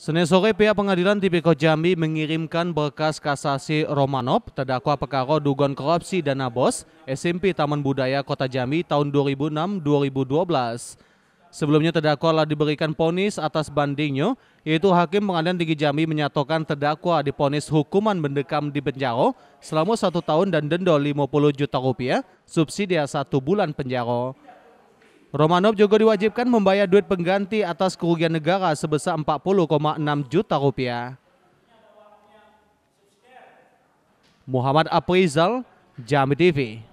Senin sore pihak pengadilan Tipikor Jambi mengirimkan berkas kasasi Romanov terdakwa perkara dugaan korupsi dana bos SMP Taman Budaya Kota Jambi tahun 2006-2012. Sebelumnya terdakwa telah diberikan ponis atas bandingnya, yaitu Hakim Pengadilan Tinggi Jambi menyatakan terdakwa diponis hukuman mendekam di penjara selama satu tahun dan denda 50 juta rupiah, subsidi satu bulan penjara. Romanov juga diwajibkan membayar duit pengganti atas kerugian negara sebesar 40,6 juta rupiah. Muhammad Aprizal, Jambi TV.